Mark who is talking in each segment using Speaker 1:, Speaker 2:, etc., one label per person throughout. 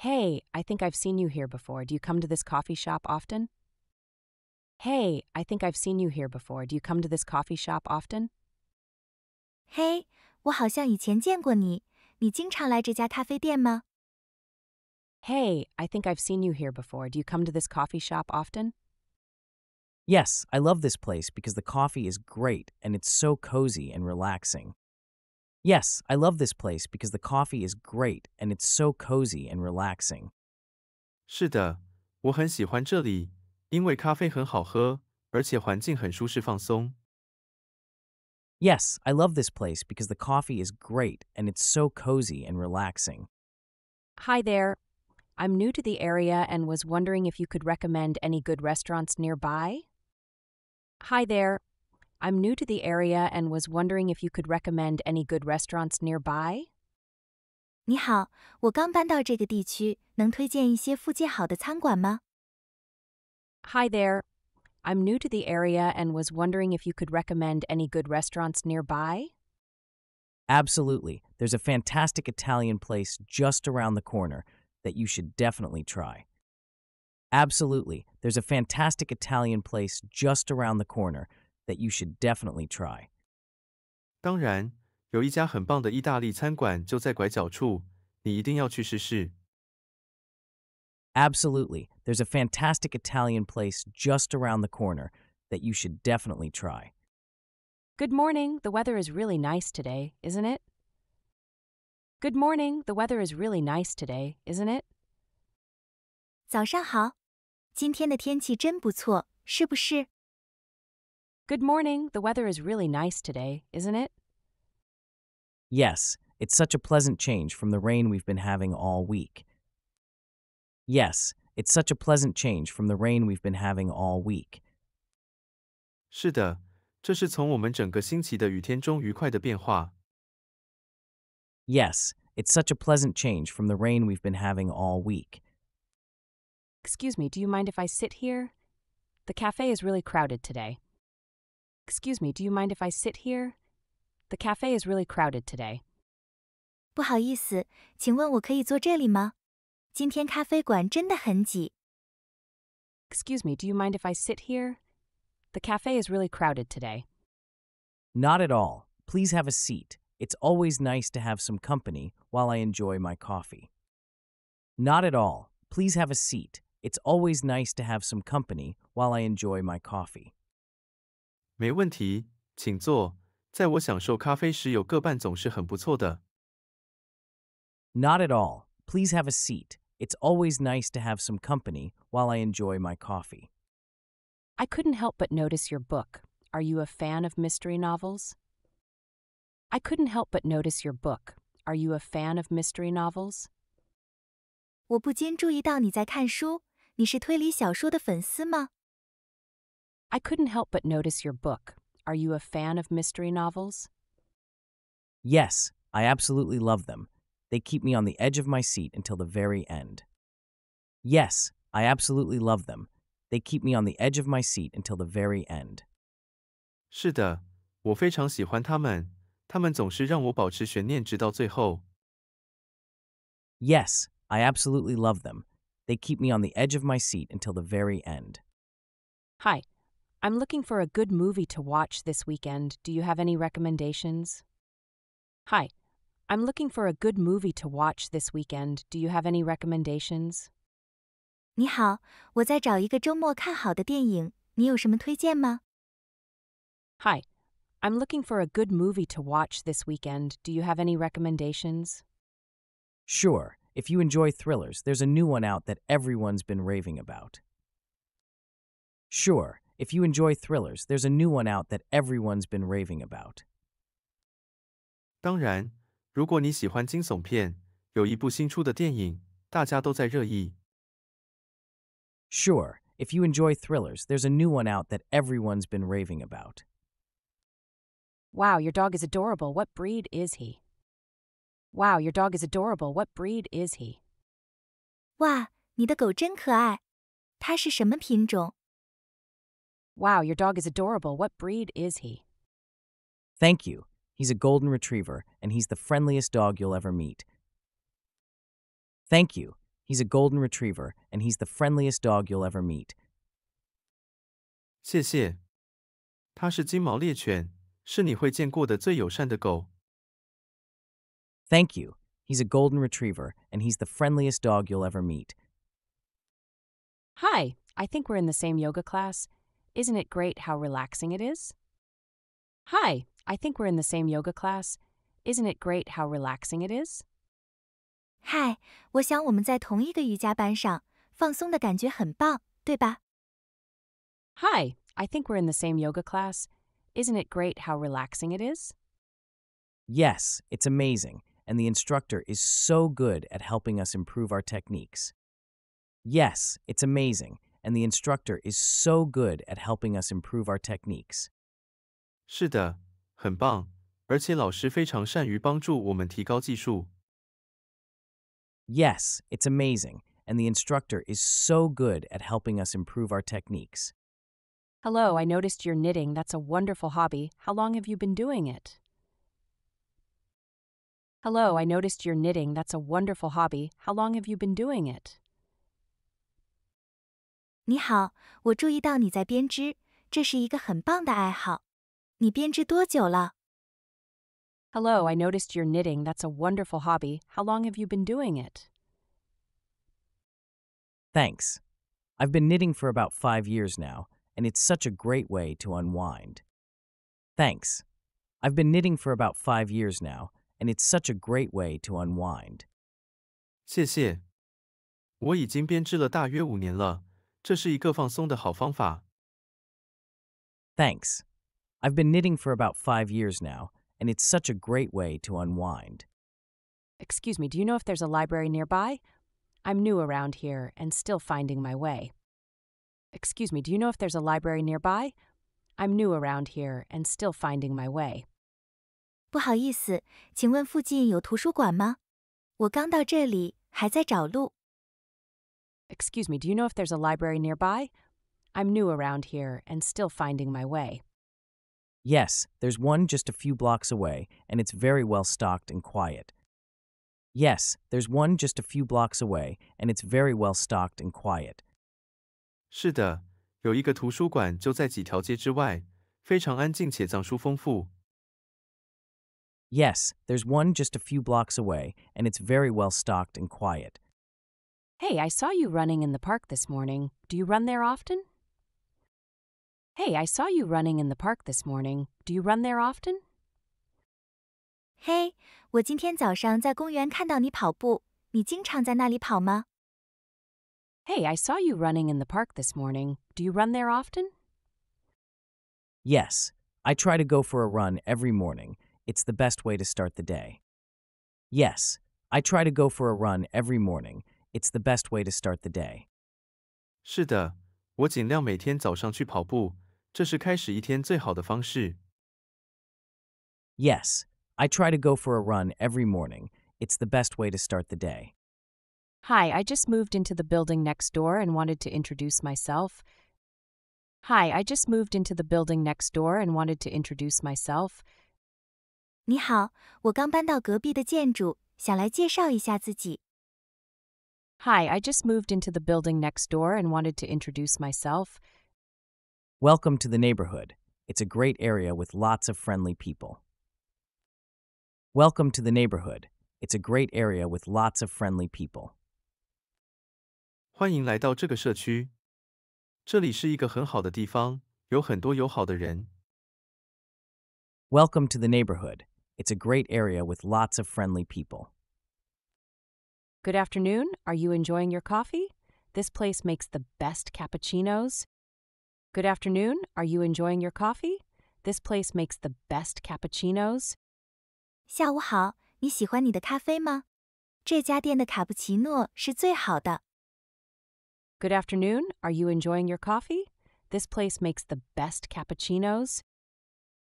Speaker 1: Hey, I think I've seen you here before. Do you come to this coffee shop often? Hey, I think I've seen you here before. Do you come to this coffee shop often? Hey, Hey, I think I've seen you here before. Do you come to this coffee shop often?
Speaker 2: Yes, I love this place because the coffee is great and it's so cozy and relaxing. Yes, I love this place because the coffee is great and it's so cozy and relaxing. 是的，我很喜欢这里，因为咖啡很好喝，而且环境很舒适放松。Yes, I love this place because the coffee is great and it's so cozy and relaxing.
Speaker 1: Hi there. I'm new to the area and was wondering if you could recommend any good restaurants nearby? Hi there. I'm new to the area and was wondering if you could recommend any good restaurants nearby. Hi there. I'm new to the area and was wondering if you could recommend any good restaurants nearby.
Speaker 2: Absolutely. There's a fantastic Italian place just around the corner that you should definitely try. Absolutely. There's a fantastic Italian place just around the corner that you should definitely try. 当然，有一家很棒的意大利餐馆就在拐角处，你一定要去试试。Absolutely, there's a fantastic Italian place just around the corner that you should definitely try.
Speaker 1: Good morning. The weather is really nice today, isn't it? Good morning. The weather is really nice today, isn't it? 早上好，今天的天气真不错，是不是？Good morning. The weather is really nice today, isn't it?
Speaker 2: Yes, it's such a pleasant change from the rain we've been having all week. Yes, it's such a pleasant change from the rain we've been having all week.
Speaker 3: Yes, it's such
Speaker 2: a pleasant change from the rain we've been having all week.
Speaker 1: Excuse me, do you mind if I sit here? The cafe is really crowded today. Excuse me, do you mind if I sit here? The cafe is really crowded today. 不好意思，请问我可以坐这里吗？今天咖啡馆真的很挤。Excuse me, do you mind if I sit here? The cafe is really crowded today.
Speaker 2: Not at all. Please have a seat. It's always nice to have some company while I enjoy my coffee. Not at all. Please have a seat. It's always nice to have some company while I enjoy my coffee.
Speaker 3: 没问题，请坐。在我享受咖啡时，有
Speaker 2: 个伴总是很不错的。Not at all. Please have a seat. It's always nice to have some company while I enjoy my coffee. I couldn't
Speaker 1: help but notice your book. Are you a fan of mystery novels? I couldn't help but notice your book. Are you a fan of mystery novels? 我不禁注意到你在看书。你是推理小说的粉丝吗？I couldn't help but notice your book. Are you a fan of mystery novels?
Speaker 2: Yes, I absolutely love them. They keep me on the edge of my seat until the very end. Yes, I absolutely love them. They keep me on the edge of my seat until the very end. 是的，我非常喜欢他们。他们总是让我保持悬念直到最后。Yes, I absolutely love them. They keep me on the edge of my seat until the very end.
Speaker 1: Hi, I'm looking for a good movie to watch this weekend. Do you have any recommendations? Hi, I'm looking for a good movie to watch this weekend. Do you have any recommendations? Hi. i I'm looking for a good movie to watch this weekend. Do you have any recommendations?
Speaker 2: Sure, if you enjoy thrillers, there's a new one out that everyone's been raving about. Sure, if you enjoy thrillers, there's a new one out that everyone's been raving about.
Speaker 3: 当然，如果你喜欢惊悚片，有一部新出的电影，大家都
Speaker 2: 在热议。Sure, if you enjoy thrillers, there's a new one out that everyone's been raving about.
Speaker 1: Wow, your dog is adorable. What breed is he? Wow, your dog is adorable. What breed is he? 哇，你的狗真可爱。它是什么品种？Wow, your dog is adorable. What breed is he?
Speaker 2: Thank you. He's a golden retriever, and he's the friendliest dog you'll ever meet. Thank you. He's a golden retriever, and he's the friendliest dog you'll ever meet.
Speaker 3: 谢谢。它是金毛猎犬，是你会见过的最友善的狗。
Speaker 2: Thank you. He's a golden retriever, and he's the friendliest dog you'll ever meet.
Speaker 1: Hi, I think we're in the same yoga class. Isn't it great how relaxing it is? Hi, I think we're in the same yoga class. Isn't it great how relaxing it Hi, I think we're in the same yoga class. Isn't it great how relaxing it is?
Speaker 2: Yes, it's amazing, and the instructor is so good at helping us improve our techniques. Yes, it's amazing, and the instructor is so good at helping us improve our techniques. Yes, it's amazing, and the instructor is so good at helping us improve our techniques.
Speaker 1: Hello, I noticed you're knitting. That's a wonderful hobby. How long have you been doing it? Hello, I noticed you're knitting. That's a wonderful hobby. How long have you been doing it? 你好，我注意到你在编织，这是一个很棒的爱好。你编织多久了？Hello, I noticed you're knitting. That's a wonderful hobby. How long have you been doing it?
Speaker 2: Thanks. I've been knitting for about five years now, and it's such a great way to unwind. Thanks. I've been knitting for about five years now, and it's such a great way to unwind. 谢谢，我已经编织了大约五年了，这是一个放松的好方法。Thanks. I've been knitting for about five years now, and it's such a great way to unwind.
Speaker 1: Excuse me, do you know if there's a library nearby? I'm new around here and still finding my way. Excuse me, do you know if there's a library nearby? I'm new around here and still finding my way. 不好意思，请问附近有图书馆吗？我刚到这里，还在找路。Excuse me, do you know if there's a library nearby? I'm new around here and still finding my way.
Speaker 2: Yes, there's one just a few blocks away, and it's very well stocked and quiet. Yes, there's one just a few blocks away, and it's very well stocked and quiet.
Speaker 3: 是的，有一个图书馆就在几条街之外，非常安静且藏书丰富。
Speaker 2: Yes, there's one just a few blocks away, and it's very well stocked and quiet.
Speaker 1: Hey, I saw you running in the park this morning. Do you run there often? Hey, I saw you running in the park this morning. Do you run there often? Hey, 我今天早上在公园看到你跑步。你经常在那里跑吗？Hey, I saw you running in the park this morning. Do you run there often?
Speaker 2: Yes, I try to go for a run every morning. It's the best way to start the day. Yes, I try to go for a run every morning. It's the best way to start the day.
Speaker 3: 是的，我尽量每天早上去跑步，
Speaker 2: 这是开始一天最好的方式。Yes, I try to go for a run every morning. It's the best way to start the day.
Speaker 1: Hi, I just moved into the building next door and wanted to introduce myself. Hi, I just moved into the building next door and wanted to introduce myself. 你好，我刚搬到隔壁的建筑，想来介绍一下自己。Hi, I just moved into the building next door and wanted to introduce myself.
Speaker 2: Welcome to the neighborhood. It's a great area with lots of friendly people. Welcome to the neighborhood. It's a great area with lots of friendly people. 欢迎来到
Speaker 3: 这个社区，这里是一个很好的地方，
Speaker 2: 有很多友好的人。Welcome to the neighborhood. It's a great area with lots of friendly people.
Speaker 1: Good afternoon. Are you enjoying your coffee? This place makes the best cappuccinos. Good afternoon. Are you enjoying your coffee? This place makes the best cappuccinos. 下午好，你喜欢你的咖啡吗？这家店的卡布奇诺是最好的。Good afternoon. Are you enjoying your coffee? This place makes the best cappuccinos.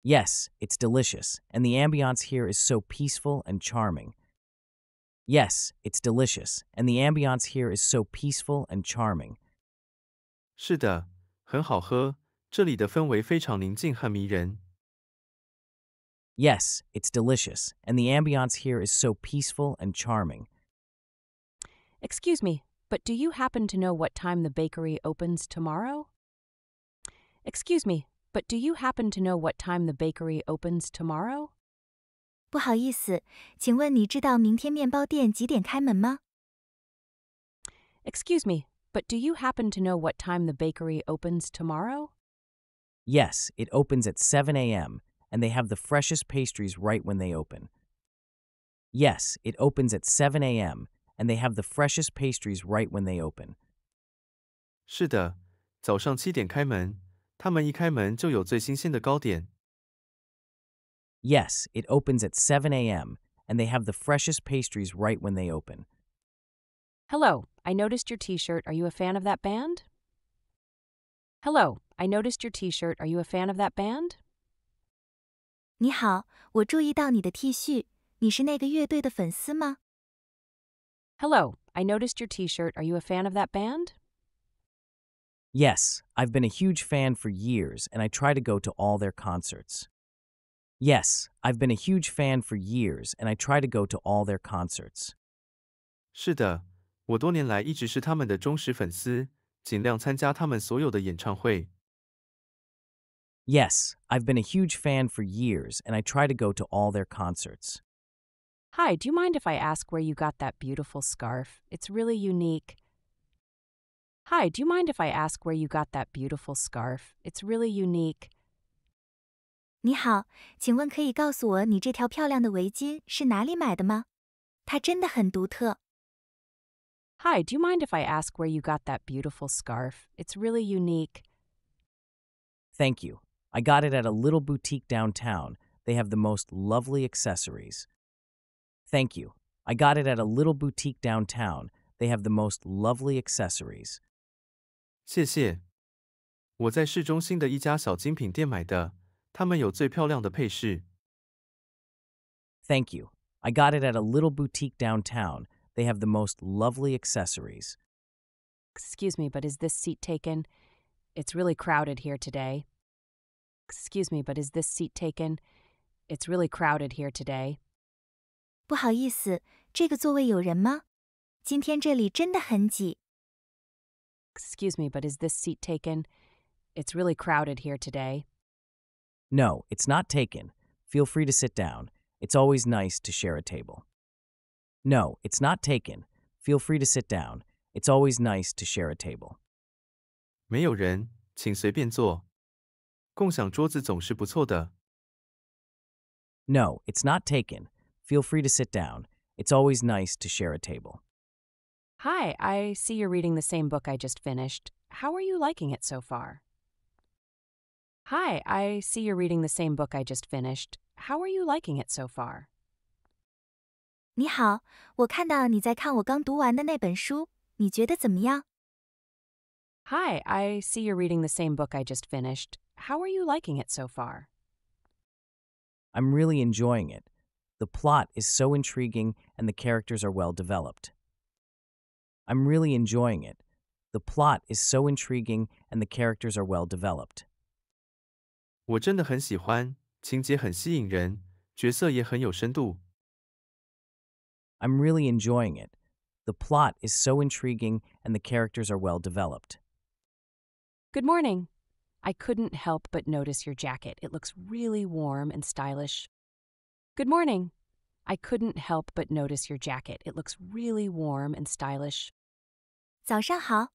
Speaker 2: Yes, it's delicious, and the ambiance here is so peaceful and charming. Yes, it's delicious, and the ambiance here is so peaceful and charming. Yes, it's delicious, and the ambiance here is so peaceful and charming.
Speaker 1: Excuse me, but do you happen to know what time the bakery opens tomorrow? Excuse me, but do you happen to know what time the bakery opens tomorrow? 不好意思，请问你知道明天面包店几点开门吗？Excuse me, but do you happen to know what time the bakery opens tomorrow?
Speaker 2: Yes, it opens at 7 a.m., and they have the freshest pastries right when they open. Yes, it opens at 7 a.m., and they have the freshest pastries right when they open.
Speaker 3: 是的，早上七点开门，
Speaker 2: 他们一开门就有最新鲜的糕点。Yes, it opens at 7 a.m., and they have the freshest pastries right when they open.
Speaker 1: Hello, I noticed your t shirt. Are you a fan of that band? Hello, I noticed your t shirt. Are you a fan of that band? 你好，我注意到你的 T 恤，你是那个乐队的粉丝吗？T I noticed your T-shirt. Are you a fan of that band?
Speaker 2: Yes, I've been a huge fan for years, and I try to go to all their concerts. Yes, I've been a huge fan for years and I try to go to all their concerts. 是的，我多年来一
Speaker 3: 直是他们的忠实粉丝，尽量参加他们所有的演唱会。
Speaker 2: Yes, I've been a huge fan for years and I try to go to all their concerts.
Speaker 1: Hi, do you mind if I ask where you got that beautiful scarf? It's really unique. Hi, do you mind if I ask where you got that beautiful scarf? It's really unique. 你好，请问可以告诉我你这条漂亮的围巾是哪里买的吗？它真的很独特。Hi, do you mind if I ask where you got that beautiful scarf? It's really unique.
Speaker 2: Thank you. I got it at a little boutique downtown. They have the most lovely accessories. Thank you. I got it at a little boutique downtown. They have the most lovely accessories. 谢谢，我在市中心的一家小精品店买的。Thank you. I got it at a little boutique downtown. They have the most lovely accessories.
Speaker 1: Excuse me, but is this seat taken? It's really crowded here today. Excuse me, but is this seat taken? It's really crowded here today. 不好意思，这个座位有人吗？今天这里真的很挤。Excuse me, but is this seat taken? It's really crowded here
Speaker 2: today. No, it's not taken. Feel free to sit down. It's always nice to share a table. No, it's not taken. Feel free to sit down. It's always nice to share a table.
Speaker 3: 没有人，请随便坐。
Speaker 2: 共享桌子总是不错的。No, it's not taken. Feel free to sit down. It's always nice to share a table.
Speaker 1: Hi, I see you're reading the same book I just finished. How are you liking it so far? Hi, I see you're reading the same book I just finished. How are you liking it so far? Hi, I see you're reading the same book I just finished. How are you liking it so far?
Speaker 2: I'm really enjoying it. The plot is so intriguing and the characters are well developed. I'm really enjoying it. The plot is so intriguing and the characters are well developed.
Speaker 3: 我真的很喜欢，情节很吸引人，角色也很有深度。
Speaker 2: I'm really enjoying it. The plot is so intriguing and the characters are well developed.
Speaker 1: Good morning. I couldn't help but notice your jacket. It looks really warm and stylish. Good morning. I couldn't help but notice your jacket. It looks really warm and stylish. 早上好，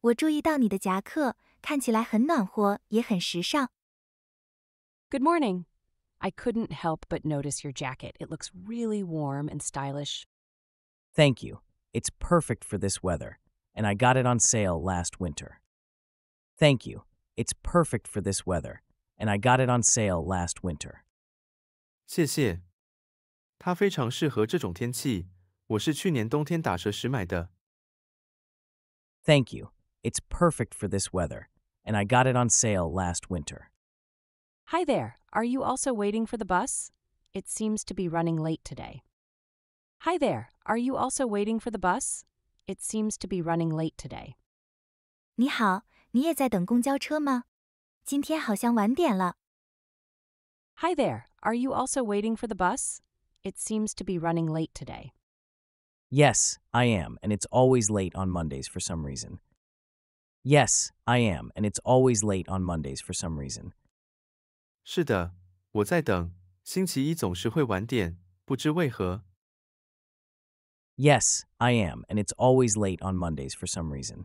Speaker 1: 我注意到你的夹克看起来很暖和，也很时尚。Good morning. I couldn't help but notice your jacket. It looks really warm and stylish.
Speaker 2: Thank you. It's perfect for this weather, and I got it on sale last winter. Thank you. It's perfect for this weather, and I got it on sale last winter. 谢谢。
Speaker 3: 它非常适合这种天气。我是去年冬天打折时买的。
Speaker 2: Thank you. It's perfect for this weather, and I got it on sale last winter.
Speaker 1: Hi there, are you also waiting for the bus? It seems to be running late today. Hi there, are you also waiting for the bus? It seems to be running late today. 你好，你也在等公交车吗？今天好像晚点了。Hi there, are you also waiting for the bus? It seems to be running late today.
Speaker 2: Yes, I am, and it's always late on Mondays for some reason. Yes, I am, and it's always late on Mondays for some reason.
Speaker 3: 是的，我在等。星期一总是会晚点，不
Speaker 2: 知为何。Yes, I am, and it's always late on Mondays for some reason.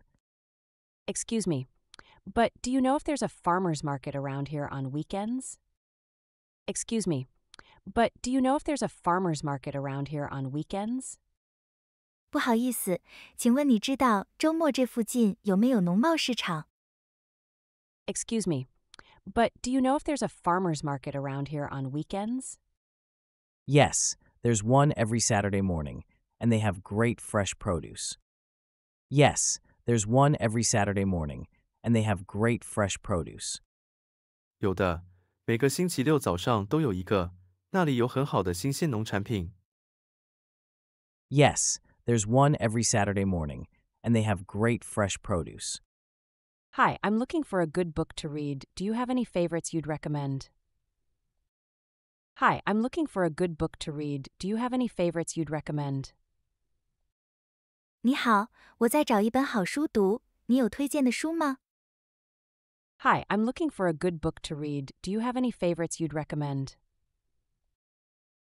Speaker 1: Excuse me, but do you know if there's a farmer's market around here on weekends? Excuse me, but do you know if there's a farmer's market around here on weekends? 不好意思，请问你知道周末这附近有没有农贸市场？Excuse me, but do you know if there's a farmer's market around here on weekends?
Speaker 2: Yes, there's one every Saturday morning, and they have great fresh produce. Yes, there's one every Saturday morning, and they have great fresh produce.
Speaker 3: 有的，每个星期六早上都有一个，那里有很好的新鲜农产
Speaker 2: 品。Yes, there's one every Saturday morning, and they have great fresh produce.
Speaker 1: Hi, I'm looking for a good book to read. Do you have any favorites you'd recommend? Hi, I'm looking for a good book to read. Do you have any favorites you'd recommend? Hi, i I'm looking for a good book to read. Do you have any favorites you'd recommend?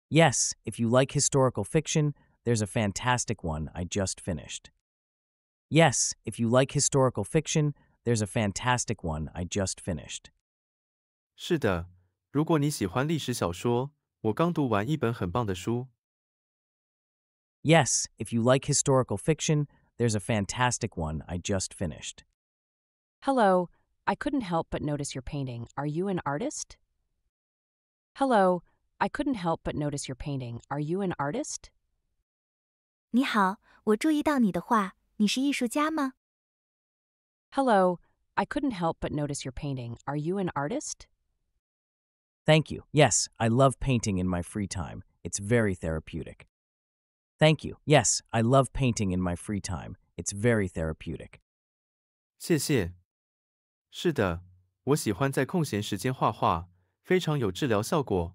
Speaker 2: Yes, if you like historical fiction, there's a fantastic one I just finished. Yes, if you like historical fiction, there's a fantastic one I just finished.
Speaker 3: 是的，如果你喜欢历史小说，我刚读完一本很棒的书。
Speaker 2: Yes, if you like historical fiction, there's a fantastic one I just finished.
Speaker 1: Hello, I couldn't help but notice your painting. Are you an artist? Hello, I couldn't help but notice your painting. Are you an artist? 你好，我注意到你的画，你是艺术家吗？Hello, I couldn't help but notice your painting. Are you an
Speaker 2: artist? Thank you. Yes, I love painting in my free time. It's very therapeutic. Thank you. Yes, I love painting in my free time. It's very therapeutic. 谢谢。是的，我喜欢在空
Speaker 3: 闲时间画画，非常有治疗效果。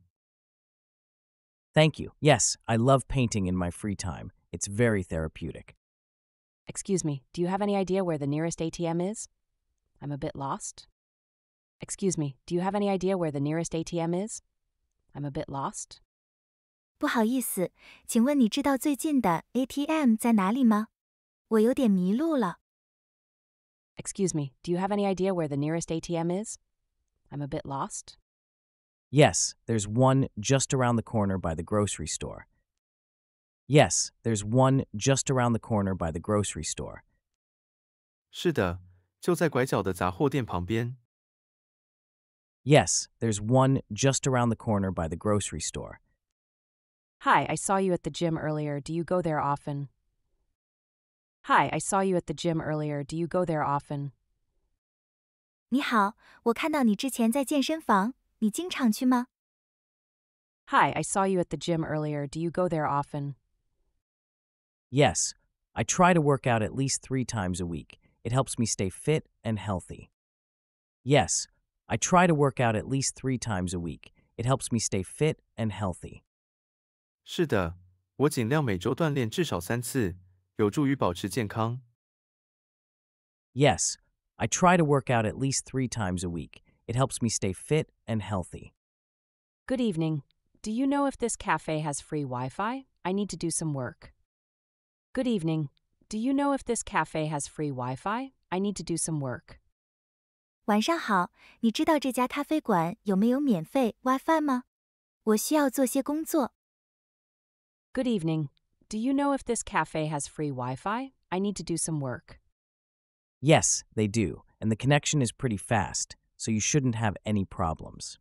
Speaker 2: Thank you. Yes, I love painting in my free time. It's very therapeutic. Excuse me,
Speaker 1: do you have any idea where the nearest ATM is? I'm a bit lost. Excuse me, do you have any idea where the nearest ATM is? I'm a bit lost. 不好意思，请问你知道最近的 me, do you have any idea where the nearest ATM is? I'm a bit lost.
Speaker 2: Yes, there's one just around the corner by the grocery store. Yes, there's one just around the corner by the grocery store. Yes, there's one just around the corner by the grocery store.
Speaker 3: Hi,
Speaker 1: I saw you at the gym earlier. Do you go there often? Hi, I saw you at the gym earlier. Do you go there often? Hi, I saw you at the gym earlier. Do you go there often?
Speaker 2: Yes, I try to work out at least three times a week. It helps me stay fit and healthy. Yes, I try to work out at least three times a week. It helps me stay fit and healthy.
Speaker 3: 是的，我尽量每周锻炼至少三次，有助于保持健康。
Speaker 2: Yes, I try to work out at least three times a week. It helps me stay fit and healthy.
Speaker 1: Good evening. Do you know if this cafe has free Wi Fi? I need to do some work. Good evening. Do you know if this cafe has free Wi-Fi? I need to do some work. 晚上好，你知道这家咖啡馆有没有免费 evening. Do you know if this cafe has free Wi-Fi? I need to do some work.
Speaker 2: Yes, they do, and the connection is pretty fast, so you shouldn't have any problems.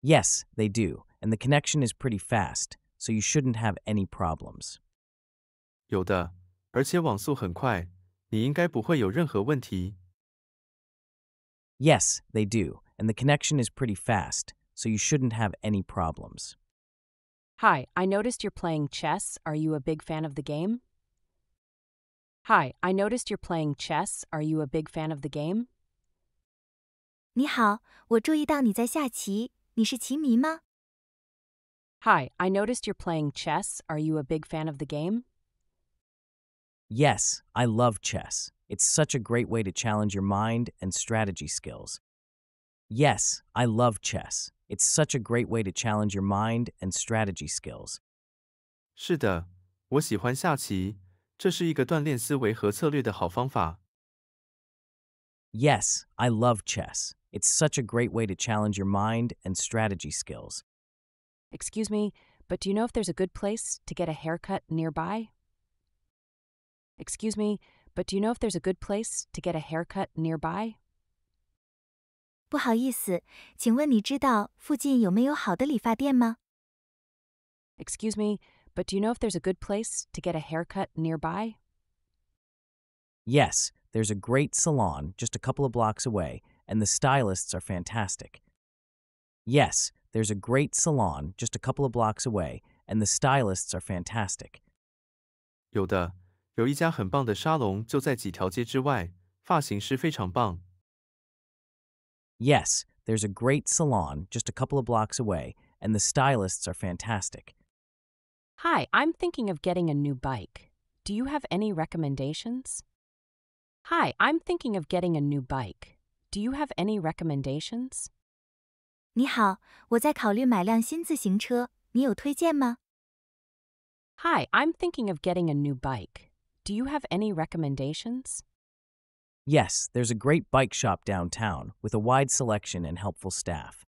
Speaker 2: Yes, they do, and the connection is pretty fast, so you shouldn't have any problems. 有的，而且网速很快，你应该不会有任何问题。Yes, they do, and the connection is pretty fast, so you shouldn't have any problems.
Speaker 1: Hi, I noticed you're playing chess. Are you a big fan of the game? Hi, I noticed you're playing chess. Are you a big fan of the game? Hi, I noticed you're playing chess. Are you a big fan of the game?
Speaker 2: Yes, I love chess. It's such a great way to challenge your mind and strategy skills. Yes, I love chess. It's such a great way to challenge your mind and strategy skills.
Speaker 3: 是的，我喜欢下棋，这是一个锻炼思维和策略的好方法。
Speaker 2: Yes, I love chess. It's such a great way to challenge your mind and strategy skills. Excuse me, but do you know if there's a
Speaker 1: good place to get a haircut nearby? Excuse me, but do you know if there's a good place to get a haircut nearby? 不好意思，请问你知道附近有没有好的理发店吗？Excuse me, but do you know if there's a good place to get a haircut nearby?
Speaker 2: Yes, there's a great salon just a couple of blocks away, and the stylists are fantastic. Yes, there's a great salon just a couple of blocks away, and the stylists are fantastic.
Speaker 3: 有的。有一家很棒的沙龙就在几条街之外，发型师非常棒。
Speaker 2: Yes, there's a great salon just a couple of blocks away, and the stylists are fantastic.
Speaker 1: Hi, I'm thinking of getting a new bike. Do you have any recommendations? Hi, I'm thinking of getting a new bike. Do you have any recommendations? Hi, i I'm thinking of getting a new bike. Do you have any recommendations?
Speaker 2: Yes, there's a great bike shop downtown with a wide selection and helpful staff.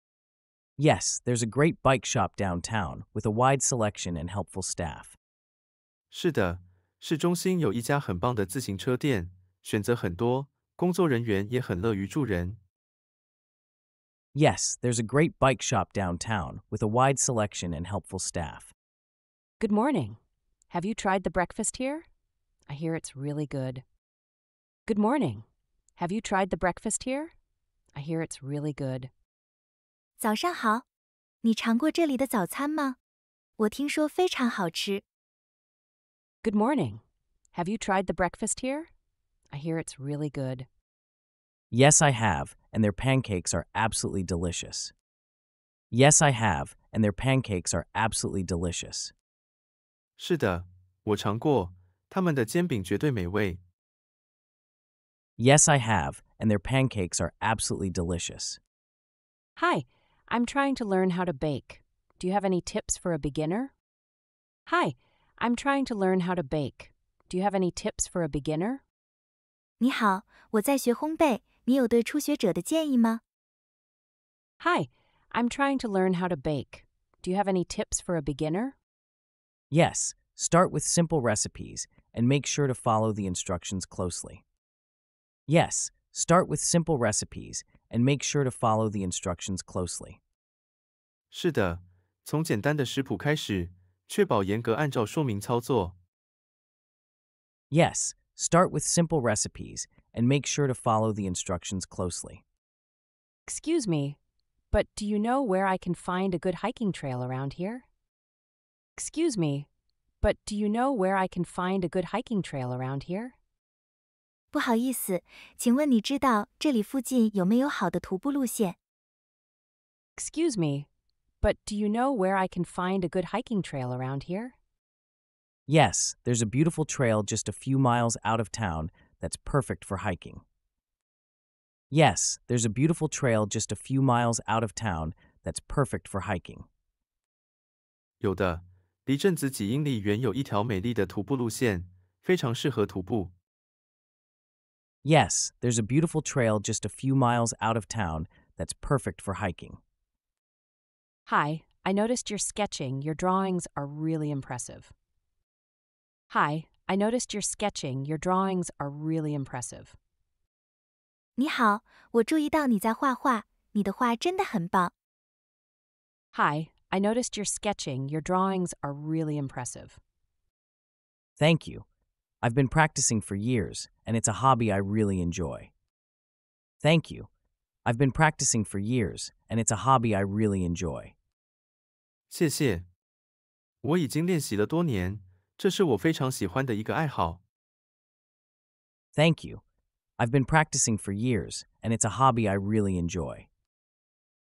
Speaker 2: Yes, there's a great bike shop downtown with a wide selection and helpful staff.
Speaker 3: 是的，市中心有一家很棒的自行车店，选择很多，工作人员也很乐于助人。
Speaker 2: Yes, there's a great bike shop downtown with a wide selection and helpful staff.
Speaker 1: Good morning. Have you tried the breakfast here? I hear it's really good. Good morning. Have you tried the breakfast here? I hear it's really good. 早上好，你尝过这里的早餐吗？我听说非常好吃。Good morning. Have you tried the breakfast here? I hear it's really good.
Speaker 2: Yes, I have, and their pancakes are absolutely delicious. Yes, I have, and their pancakes are absolutely delicious. 是的，我尝过，他们的煎饼绝对美味。Yes, I have, and their pancakes are absolutely delicious.
Speaker 1: Hi, I'm trying to learn how to bake. Do you have any tips for a beginner? Hi, I'm trying to learn how to bake. Do you have any tips for a beginner? Hi, i I'm trying to learn how to bake. Do you have any tips for a beginner?
Speaker 2: Yes, start with simple recipes and make sure to follow the instructions closely. Yes, start with simple recipes and make sure to follow the instructions closely. Yes, start with simple recipes and make sure to follow the instructions closely.
Speaker 3: Excuse me,
Speaker 1: but do you know where I can find a good hiking trail around here? Excuse me, but do you know where I can find a good hiking trail around here? 不好意思，请问你知道这里附近有没有好的徒步路线？Excuse me, but do you know where I can find a good hiking trail around here?
Speaker 2: Yes, there's a beautiful trail just a few miles out of town that's perfect for hiking. Yes, there's a beautiful trail just a few miles out of town that's perfect for hiking. 有的，Yes, there's a beautiful trail just a few miles out of town that's perfect for hiking.
Speaker 1: Hi, I noticed you're sketching. Your drawings are really impressive. Hi, I noticed you're sketching. Your drawings are really impressive. 你好，我注意到你在画画，你的画真的很棒。Hi, I noticed your sketching. Your drawings are really impressive.
Speaker 2: Thank you. I've been practicing for years, and it's a hobby I really enjoy. Thank you. I've been practicing for years, and it's a hobby I really enjoy. 谢谢。我已经练习了多年，这是我非常喜欢的一个爱好。Thank you. I've been practicing for years, and it's a hobby I really enjoy.